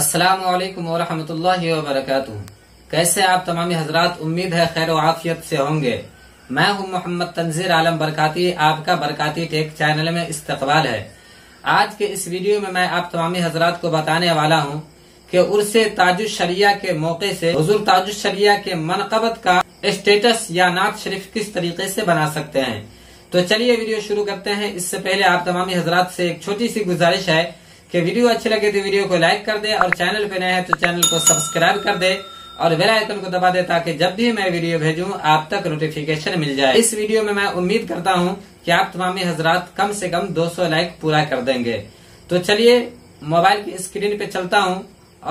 असलकम वरहमतुल्लाहि वबरकातुह कैसे आप तमाम हजरात उम्मीद है खैर आफियत से होंगे मैं हूं मोहम्मद तंजीर आलम बरकाती आपका बरकाती टेक चैनल में इस्तकबाल है आज के इस वीडियो में मैं आप तमामी हजरात को बताने वाला हूं कि उर्स शरिया के मौके से हजूर शरिया के मनकबत का स्टेटस या नात शरीफ किस तरीके से बना सकते हैं तो चलिए वीडियो शुरू करते हैं इससे पहले आप तमामी हजरात से एक छोटी सी गुजारिश है कि वीडियो अच्छी लगे तो वीडियो को लाइक कर दे और चैनल पे नए हैं तो चैनल को सब्सक्राइब कर दे और बेल आइकन को दबा दे ताकि जब भी मैं वीडियो भेजूं आप तक नोटिफिकेशन मिल जाए इस वीडियो में मैं उम्मीद करता हूं कि आप तमाम हजरात कम से कम 200 लाइक पूरा कर देंगे तो चलिए मोबाइल की स्क्रीन पे चलता हूं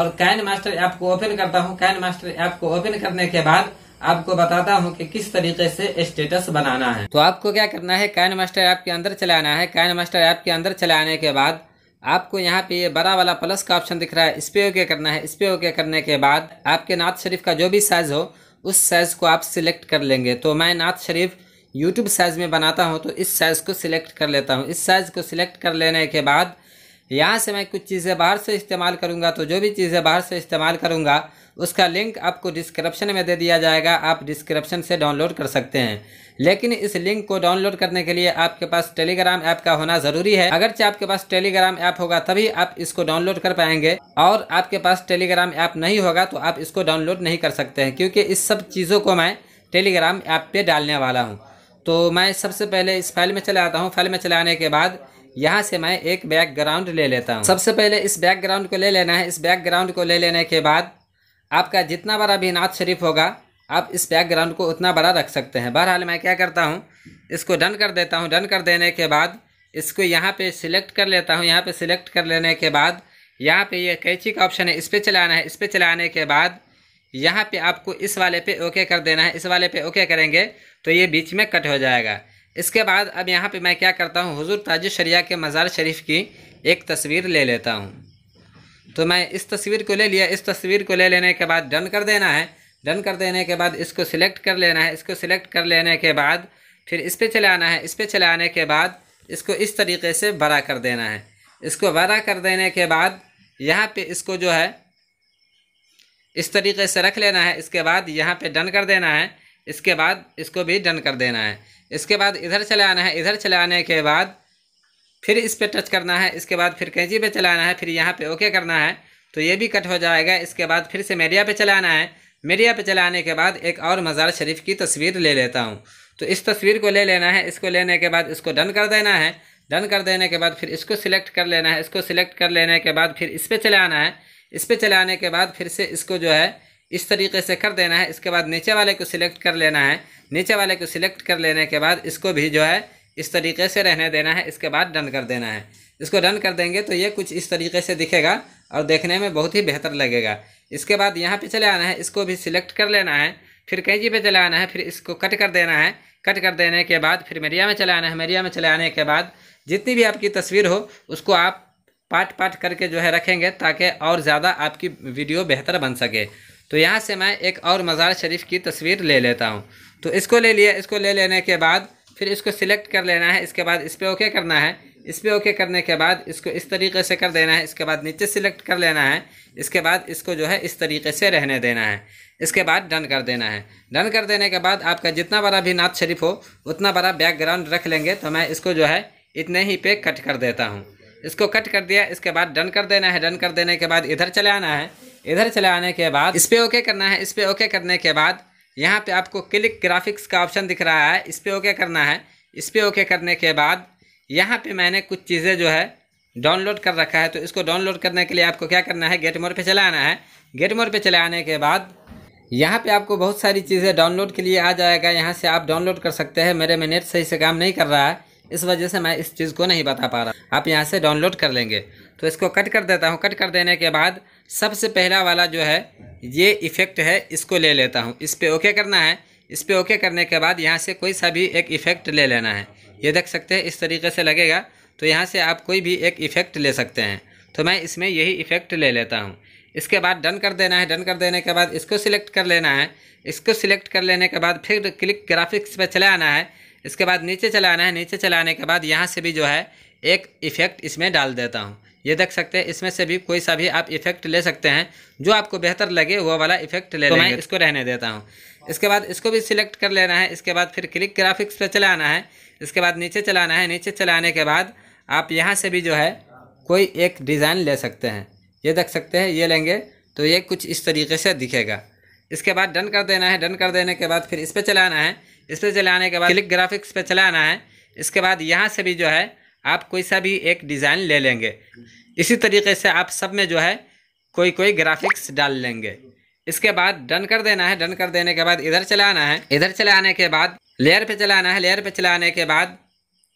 और कैन मास्टर ऐप को ओपन करता हूं कैन मास्टर ऐप को ओपन करने के बाद आपको बताता हूँ कि किस तरीके से स्टेटस बनाना है तो आपको क्या करना है कैन मास्टर ऐप के अंदर चलाना है कैन मास्टर ऐप के अंदर चलाने के बाद आपको यहाँ पे ये बड़ा वाला प्लस का ऑप्शन दिख रहा है इस पर ओके करना है इस पर ओके करने के बाद आपके नात शरीफ का जो भी साइज़ हो उस साइज़ को आप सिलेक्ट कर लेंगे तो मैं नात शरीफ यूट्यूब साइज़ में बनाता हूँ तो इस साइज़ को सिलेक्ट कर लेता हूँ इस साइज़ को सिलेक्ट कर लेने के बाद यहाँ से मैं कुछ चीज़ें बाहर से इस्तेमाल करूँगा तो जो भी चीज़ें बाहर से इस्तेमाल करूँगा उसका लिंक आपको डिस्क्रिप्शन में दे दिया जाएगा आप डिस्क्रिप्शन से डाउनलोड कर सकते हैं लेकिन इस लिंक को डाउनलोड करने के लिए आपके पास टेलीग्राम ऐप का होना जरूरी है चाहे आपके पास टेलीग्राम ऐप होगा तभी आप इसको डाउनलोड कर पाएंगे और आपके पास टेलीग्राम ऐप नहीं होगा तो आप इसको डाउनलोड नहीं कर सकते हैं क्योंकि इस सब चीज़ों को मैं टेलीग्राम ऐप पे डालने वाला हूँ तो मैं सबसे पहले इस फाइल में चले आता हूँ फाइल में चले आने के बाद यहाँ से मैं एक बैकग्राउंड ले लेता हूँ सबसे पहले इस बैकग्राउंड को ले लेना है इस बैकग्राउंड को ले लेने के बाद आपका जितना बड़ा भी नाथ शरीफ होगा आप इस बैकग्राउंड को उतना बड़ा रख सकते हैं बहरहाल मैं क्या करता हूँ इसको डन कर देता हूँ डन कर देने के बाद इसको यहाँ पे सिलेक्ट कर लेता हूँ यहाँ पे सिलेक्ट कर लेने के बाद यहाँ पे ये यह कैची का ऑप्शन है इस पर चलाना है इस पर चलाने के बाद यहाँ पे आपको इस वाले पे ओके कर देना है इस वाले पे ओके करेंगे तो ये बीच में कट हो जाएगा इसके बाद अब यहाँ पर मैं क्या करता हूँ हज़ुर ताज शरिया के मज़ार शरीफ की एक तस्वीर ले लेता हूँ तो मैं इस तस्वीर को ले लिया इस तस्वीर को ले लेने के बाद डन कर देना है डन कर देने के बाद इसको सिलेक्ट कर लेना है इसको सिलेक्ट कर लेने के बाद फिर इस पर चले आना है इस पर चले आने के बाद इसको इस तरीके से बड़ा कर देना है इसको बड़ा कर देने के बाद यहाँ पे इसको जो है इस तरीके से रख लेना है इसके बाद यहाँ पे डन कर देना है इसके बाद इसको भी डन कर देना है इसके बाद इधर चले आना है इधर चले आने के बाद फिर इस पर टच करना है इसके बाद फिर कैंची पे चलाना है फिर यहाँ पे ओके करना है तो ये भी कट हो जाएगा इसके बाद फिर से मीडिया पे चलाना है मीडिया पे चलाने के बाद एक और मज़ार शरीफ की तस्वीर ले लेता हूँ तो इस तस्वीर को ले लेना है इसको लेने के बाद इसको डन कर देना है डन कर देने के बाद फिर इसको सिलेक्ट कर लेना है इसको सिलेक्ट कर लेने के बाद फिर इस पर चलाना है इस पर चलाने के बाद फिर से इसको जो है इस तरीके से कर देना है इसके बाद नीचे वाले को सिलेक्ट कर लेना है नीचे वाले को सिलेक्ट कर लेने के बाद इसको भी जो है इस तरीके से रहने देना है इसके बाद डन कर देना है इसको डन कर देंगे तो ये कुछ इस तरीके से दिखेगा और देखने में बहुत ही बेहतर लगेगा इसके बाद यहाँ पे चले आना है इसको भी सिलेक्ट कर लेना है फिर कैंची पे चले आना है फिर इसको कट कर देना है कट कर देने के बाद फिर मीडिया में चले आना है मीडिया में चले आने के बाद जितनी भी आपकी तस्वीर हो उसको आप पार्ट पार्ट करके जो है रखेंगे ताकि और ज़्यादा आपकी वीडियो बेहतर बन सके तो यहाँ से मैं एक और मज़ार शरीफ की तस्वीर ले लेता हूँ तो इसको ले लिया इसको ले लेने के बाद फिर इसको सिलेक्ट कर लेना है इसके बाद इस पर ओके करना है इस पर ओके करने के बाद इसको इस तरीके से कर देना है इसके बाद नीचे सिलेक्ट कर लेना है इसके बाद इसको जो है इस तरीके से रहने देना है इसके बाद डन कर देना है डन कर देने के बाद आपका जितना बड़ा भी नात शरीफ हो उतना बड़ा बैकग्राउंड रख लेंगे तो मैं इसको जो है इतने ही पे कट कर देता हूँ इसको कट कर दिया इसके बाद डन कर देना है डन कर देने के बाद इधर चले आना है इधर चले आने के बाद इस पर ओके करना है इस पर ओके करने के बाद यहाँ पे आपको क्लिक ग्राफिक्स का ऑप्शन दिख रहा है इस पर ओके करना है इस पर ओके करने के बाद यहाँ पे मैंने कुछ चीज़ें जो है डाउनलोड कर रखा है तो इसको डाउनलोड करने के लिए आपको क्या करना है गेट मोड पे चले आना है गेट मोड पे चले आने के बाद यहाँ पे आपको बहुत सारी चीज़ें डाउनलोड के लिए आ जाएगा यहाँ से आप डाउनलोड कर सकते हैं मेरे में नेट सही से काम नहीं कर रहा है इस वजह से मैं इस चीज़ को नहीं बता पा रहा आप यहाँ से डाउनलोड कर लेंगे तो इसको कट कर देता हूँ कट कर देने के बाद सबसे पहला वाला जो है ये इफ़ेक्ट है इसको ले लेता हूँ इस पर ओके करना है इस पर ओके करने के बाद यहाँ से कोई सा भी एक इफ़ेक्ट ले लेना है ये देख सकते हैं इस तरीके से लगेगा तो यहाँ से आप कोई भी एक इफ़ेक्ट ले सकते हैं तो मैं इसमें यही इफ़ेक्ट ले लेता हूँ इसके बाद डन कर देना है डन कर देने के बाद इसको सिलेक्ट कर लेना है इसको सिलेक्ट कर लेने के बाद फिर क्लिक ग्राफिक्स पर चले आना है इसके बाद नीचे चलाना है नीचे चलाने के बाद यहाँ से भी जो है एक इफ़ेक्ट इसमें डाल देता हूँ ये देख सकते हैं इसमें से भी कोई सा भी आप इफेक्ट ले सकते हैं जो आपको बेहतर लगे वो वाला इफेक्ट ले तो मैं इसको रहने देता हूँ इसके बाद इसको भी सिलेक्ट कर लेना है इसके बाद फिर क्लिक ग्राफिक्स पर चलाना है इसके बाद नीचे चलाना है नीचे चलाने के बाद आप यहाँ से भी जो है कोई एक डिज़ाइन ले सकते हैं ये देख सकते हैं ये लेंगे तो ये कुछ इस तरीके से दिखेगा इसके बाद डन कर देना है डन कर देने के बाद फिर इस पर चलाना है इस पर चलाने के बाद क्लिक ग्राफिक्स पर चलाना है इसके बाद यहाँ से भी जो है आप कोई सा भी एक डिज़ाइन ले लेंगे इसी तरीके से आप सब में जो है कोई कोई ग्राफिक्स डाल लेंगे इसके बाद डन कर देना है डन कर देने के बाद इधर चले आना है इधर चले आने के बाद लेयर पे चले आना है लेयर पे चले आने के बाद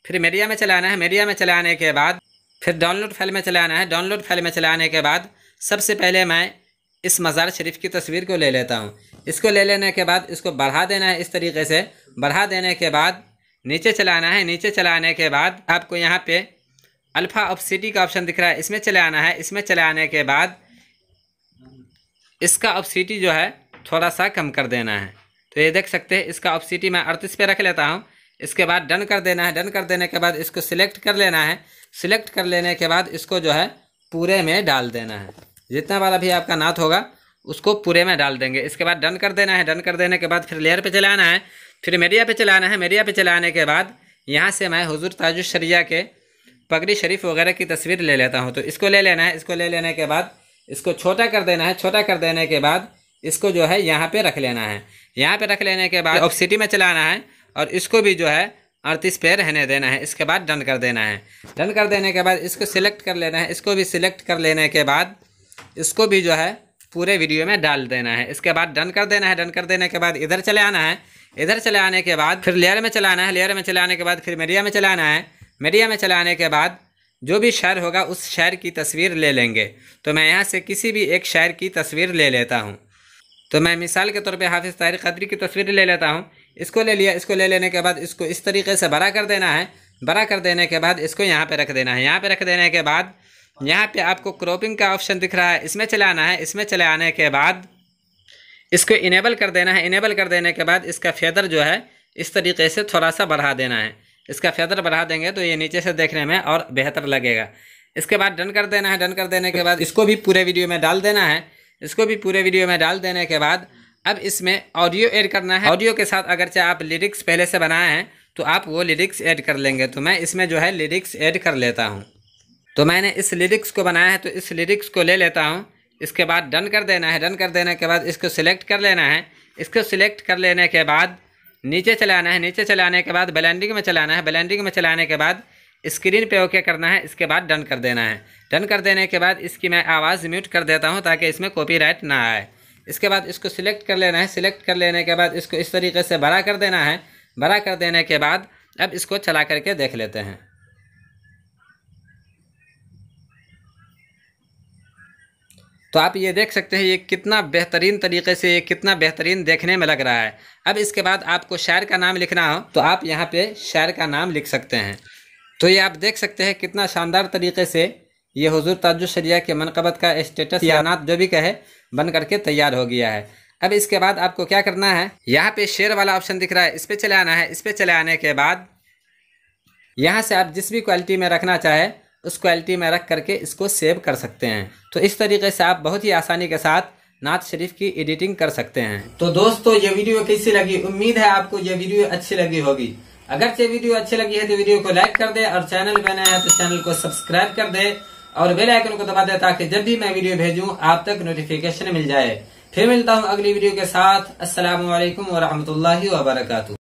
फिर मीडिया में चले आना है मीडिया में चले आने के बाद फिर डाउनलोड फाइल में चले आना है डाउनलोड फाइल में चले आने के बाद सबसे पहले मैं इस मज़ार शरीफ की तस्वीर को ले लेता हूँ इसको ले लेने के बाद इसको बढ़ा देना है इस तरीके से बढ़ा देने के बाद नीचे चलाना है नीचे चलाने के बाद आपको यहाँ पे अल्फ़ा ऑफ सिटी का ऑप्शन दिख रहा है इसमें चले आना है इसमें चले आने के बाद इसका ऑफ सिटी जो है थोड़ा सा कम कर देना है तो ये देख सकते हैं इसका ऑफ सिटी मैं अड़तीस पे रख लेता हूँ इसके बाद डन कर देना है डन कर देने के बाद इसको सिलेक्ट कर लेना है सिलेक्ट कर लेने के बाद इसको जो है पूरे में डाल देना है जितना वाला भी आपका नाथ होगा उसको पूरे में डाल देंगे इसके बाद डन कर देना है डन कर देने के बाद फिर लेयर पे चलाना है फिर मीडिया पे चलाना है मीडिया पे चलाने के बाद यहाँ से मैं ताजु शरिया के पगड़ी शरीफ वगैरह की तस्वीर ले लेता हूँ तो इसको ले लेना है इसको ले लेने के बाद इसको छोटा कर देना है छोटा कर देने के बाद इसको जो है यहाँ पर रख लेना है यहाँ पर रख लेने के बाद ऑफ में चलाना है और इसको भी जो है अड़तीस पे रहने देना है इसके बाद डन कर देना है डन कर देने के बाद इसको सिलेक्ट कर लेना है इसको भी सिलेक्ट कर लेने के बाद इसको भी जो है पूरे वीडियो में डाल देना है इसके बाद डन कर देना है डन कर देने के बाद इधर चले आना है इधर चले आने के बाद फिर लेयर में चलाना है लेयर में चलाने के बाद फिर मीडिया में चलाना है मीडिया में चलाने के बाद जो भी शहर होगा उस शहर की तस्वीर ले लेंगे तो मैं यहाँ से किसी भी एक शहर की तस्वीर ले लेता हूँ तो मैं मिसाल के तौर पर हाफिज़ ताहिर कदरी की तस्वीर ले लेता हूँ इसको ले लिया इसको ले लेने के बाद इसको इस तरीके से बड़ा कर देना है बड़ा कर देने के बाद इसको यहाँ पर रख देना है यहाँ पर रख देने के बाद यहाँ पे आपको क्रॉपिंग का ऑप्शन दिख रहा है इसमें चले आना है इसमें चले आने के बाद इसको इनेबल कर देना है इनेबल कर देने के बाद इसका फेदर जो है इस तरीके से थोड़ा सा बढ़ा देना है इसका फेदर बढ़ा देंगे तो ये नीचे से देखने में और बेहतर लगेगा इसके बाद डन कर देना है डन कर देने के बाद इसको भी पूरे वीडियो में डाल देना है इसको भी पूरे वीडियो में डाल देने के बाद अब इसमें ऑडियो ऐड करना है ऑडियो के साथ अगर चाहे आप लिरिक्स पहले से बनाए हैं तो आप वो लिरिक्स ऐड कर लेंगे तो मैं इसमें जो है लिरिक्स ऐड कर लेता हूँ तो मैंने इस लिरिक्स को बनाया है तो इस लिरिक्स को ले लेता हूँ इसके बाद डन कर देना है डन कर देने के बाद इसको सिलेक्ट कर लेना है इसको सिलेक्ट कर लेने के बाद नीचे चलाना है नीचे चलाने के बाद ब्लैंडिंग में चलाना है ब्लैंडिंग में चलाने के बाद स्क्रीन पे ओके करना है इसके बाद डन कर देना है डन कर देने के बाद इसकी मैं आवाज़ म्यूट कर देता हूँ ताकि इसमें कॉपीराइट ना आए इसके बाद इसको सिलेक्ट कर लेना है सिलेक्ट कर लेने के बाद इसको इस तरीके से बड़ा कर देना है बड़ा कर देने के बाद अब इसको चला करके देख लेते हैं तो आप ये देख सकते हैं ये कितना बेहतरीन तरीके से ये कितना बेहतरीन देखने में लग रहा है अब इसके बाद आपको शायर का नाम लिखना हो तो आप यहाँ पे शायर का नाम लिख सकते हैं तो ये आप देख सकते हैं कितना शानदार तरीके से ये हजूर ताजुशरिया के मनकबत का स्टेटस नात जो भी कहे बन करके तैयार हो गया है अब इसके बाद आपको क्या करना है यहाँ पे शेयर वाला ऑप्शन दिख रहा है इस पर चले आना है इस पर चले आने के बाद यहाँ से आप जिस भी क्वालिटी में रखना चाहे उस क्वालिटी में रख करके इसको सेव कर सकते हैं तो इस तरीके से आप बहुत ही आसानी के साथ नाथ शरीफ की एडिटिंग कर सकते हैं तो दोस्तों ये वीडियो कैसी लगी उम्मीद है आपको ये वीडियो अच्छी लगी होगी अगर ये वीडियो अच्छी लगी है तो वीडियो को लाइक कर दे और चैनल नया है तो चैनल को सब्सक्राइब कर दे और बेल आइकन को दबा दे ताकि जब भी मैं वीडियो भेजूं आप तक नोटिफिकेशन मिल जाए फिर मिलता हूं अगली वीडियो के साथ असल वरहमत ला वबरकू